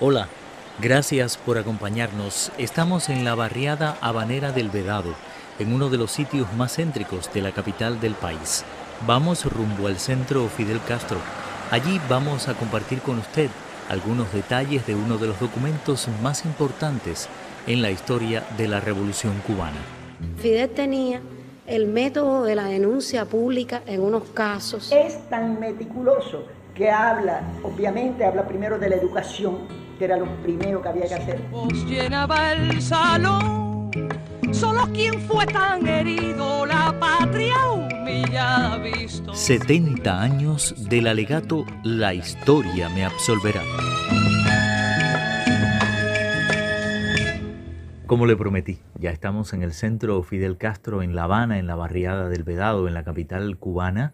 Hola, gracias por acompañarnos. Estamos en la barriada habanera del Vedado, en uno de los sitios más céntricos de la capital del país. Vamos rumbo al centro Fidel Castro. Allí vamos a compartir con usted algunos detalles de uno de los documentos más importantes en la historia de la Revolución cubana. Fidel tenía el método de la denuncia pública en unos casos. Es tan meticuloso que habla, obviamente habla primero de la educación, era lo primero que había que hacer. llenaba el salón, solo quien fue tan herido, la patria 70 años del alegato La historia me absolverá. Como le prometí, ya estamos en el centro Fidel Castro en La Habana, en la barriada del Vedado, en la capital cubana,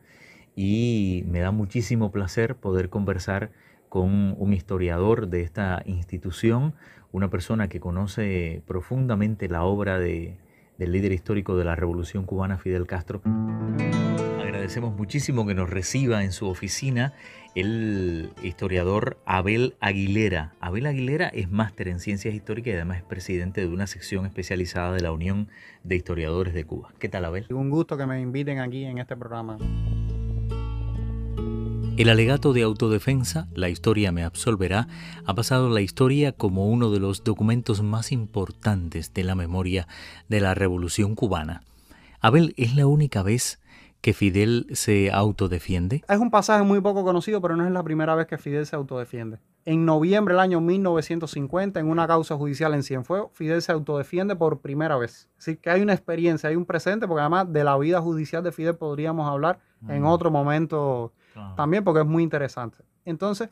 y me da muchísimo placer poder conversar con un historiador de esta institución, una persona que conoce profundamente la obra del líder histórico de la Revolución Cubana, Fidel Castro. Agradecemos muchísimo que nos reciba en su oficina el historiador Abel Aguilera. Abel Aguilera es máster en ciencias históricas y además es presidente de una sección especializada de la Unión de Historiadores de Cuba. ¿Qué tal, Abel? Un gusto que me inviten aquí en este programa. El alegato de autodefensa, La historia me absolverá, ha pasado la historia como uno de los documentos más importantes de la memoria de la Revolución cubana. Abel, es la única vez que Fidel se autodefiende. Es un pasaje muy poco conocido, pero no es la primera vez que Fidel se autodefiende. En noviembre del año 1950, en una causa judicial en Cienfuegos, Fidel se autodefiende por primera vez. Así que hay una experiencia, hay un presente, porque además de la vida judicial de Fidel podríamos hablar en mm. otro momento también porque es muy interesante. Entonces,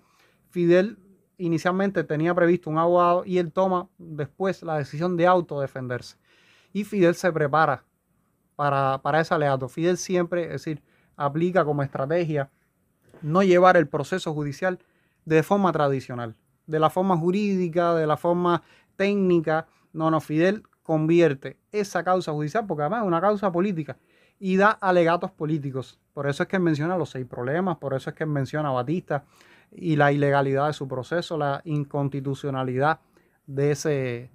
Fidel inicialmente tenía previsto un abogado y él toma después la decisión de autodefenderse. Y Fidel se prepara para, para ese alegato. Fidel siempre, es decir, aplica como estrategia no llevar el proceso judicial de forma tradicional, de la forma jurídica, de la forma técnica. No, no, Fidel convierte esa causa judicial, porque además es una causa política, y da alegatos políticos. Por eso es que menciona los seis problemas, por eso es que menciona a Batista y la ilegalidad de su proceso, la inconstitucionalidad de ese,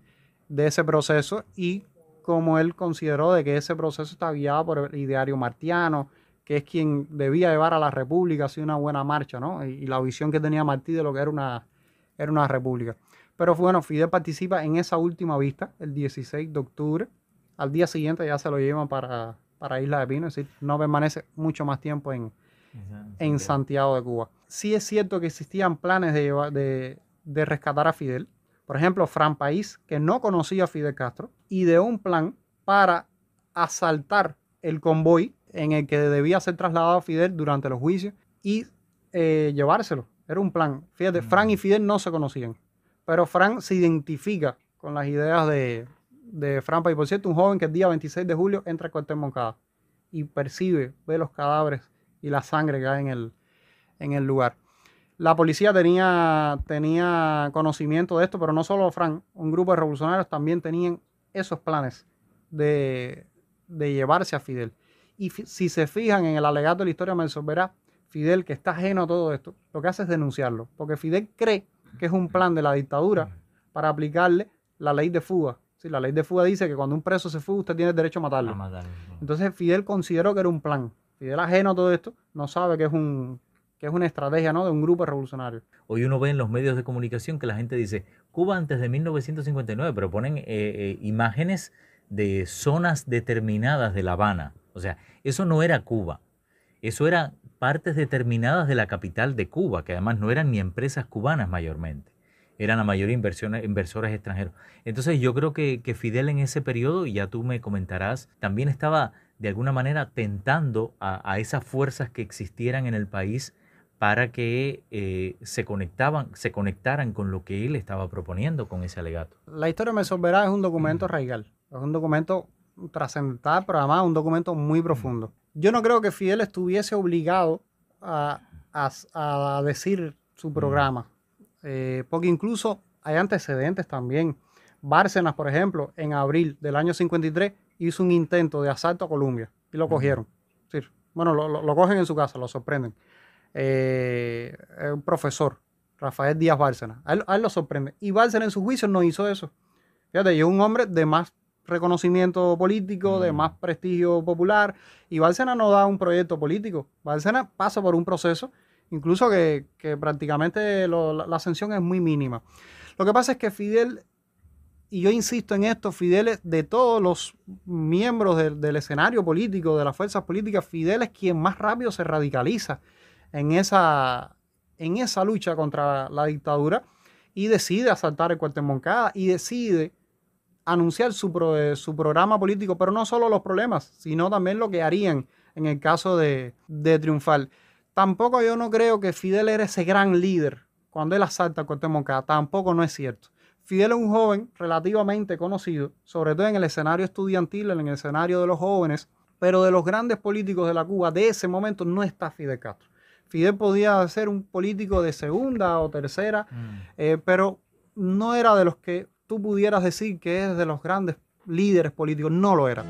de ese proceso y como él consideró de que ese proceso estaba guiado por el ideario martiano, que es quien debía llevar a la república así una buena marcha, ¿no? Y, la visión que tenía Martí de lo que era una, era una república. Pero bueno, Fidel participa en esa última vista, el 16 de octubre. Al día siguiente ya se lo llevan para, para Isla de Pino, es decir, no permanece mucho más tiempo en, Santiago de Cuba. Sí es cierto que existían planes de, rescatar a Fidel, por ejemplo, Fran País, que no conocía a Fidel Castro, y de un plan para asaltar el convoy en el que debía ser trasladado Fidel durante los juicios y eh, llevárselo. Era un plan. Fíjate, Fran mm. y Fidel no se conocían, pero Fran se identifica con las ideas de, de Frampa. Y por cierto, un joven que el día 26 de julio entra al cuartel Moncada y percibe, ve los cadáveres y la sangre que hay en el, en el lugar. La policía tenía, tenía conocimiento de esto, pero no solo Fran, un grupo de revolucionarios también tenían esos planes de, llevarse a Fidel. Y si se fijan en el alegato de la historia, me verá Fidel, que está ajeno a todo esto, lo que hace es denunciarlo, porque Fidel cree que es un plan de la dictadura para aplicarle la ley de fuga la ley de fuga dice que cuando un preso se fuga, usted tiene derecho a matarlo. Entonces Fidel consideró que era un plan. Fidel ajeno a todo esto, no sabe que es un que es una estrategia ¿no? de un grupo revolucionario. Hoy uno ve en los medios de comunicación que la gente dice Cuba antes de 1959, pero ponen eh, eh, imágenes de zonas determinadas de La Habana. O sea, eso no era Cuba. Eso eran partes determinadas de la capital de Cuba, que además no eran ni empresas cubanas mayormente eran la mayoría inversiones, inversores extranjeros. Entonces yo creo que, Fidel en ese periodo, y ya tú me comentarás, también estaba de alguna manera tentando a, esas fuerzas que existieran en el país para que eh, se, conectaban, se conectaran con lo que él estaba proponiendo con ese alegato. La historia me soberá, es un documento raigal. es un documento trascendental, pero además un documento muy profundo. Yo no creo que Fidel estuviese obligado a decir su programa. Eh, porque incluso hay antecedentes también. Bárcenas, por ejemplo, en abril del año 53 hizo un intento de asalto a Colombia y lo cogieron. bueno, lo, cogen en su casa, lo sorprenden. Eh, un profesor, Rafael Díaz Bárcenas, a él, lo sorprende. Y Bárcenas en su juicio no hizo eso. Fíjate, es un hombre de más reconocimiento político, de mm. más prestigio popular, y Bárcenas no da un proyecto político. Bárcenas pasa por un proceso Incluso que, prácticamente la, ascensión es muy mínima. Lo que pasa es que Fidel, y yo insisto en esto, Fidel es de todos los miembros del escenario político, de las fuerzas políticas, Fidel es quien más rápido se radicaliza en esa, en esa lucha contra la dictadura y decide asaltar el cuartel Moncada y decide anunciar su, programa político, pero no solo los problemas, sino también lo que harían en el caso de, de triunfar. Tampoco yo no creo que Fidel era ese gran líder cuando él asalta a Cuauhtémoc Tampoco no es cierto. Fidel es un joven relativamente conocido, sobre todo en el escenario estudiantil, en el escenario de los jóvenes, pero de los grandes políticos de la Cuba de ese momento no está Fidel Castro. Fidel podía ser un político de segunda o tercera, mm. eh, pero no era de los que tú pudieras decir que es de los grandes líderes políticos, no lo era.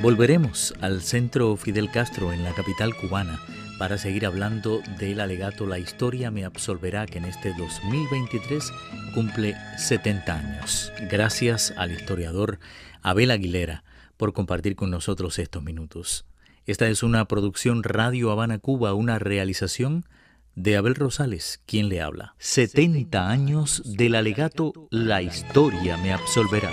Volveremos al centro Fidel Castro en la capital cubana para seguir hablando del alegato La historia me absolverá que en este 2023 cumple 70 años. Gracias al historiador Abel Aguilera por compartir con nosotros estos minutos. Esta es una producción Radio Habana Cuba, una realización de Abel Rosales, quien le habla. 70 años del alegato La historia me absolverá.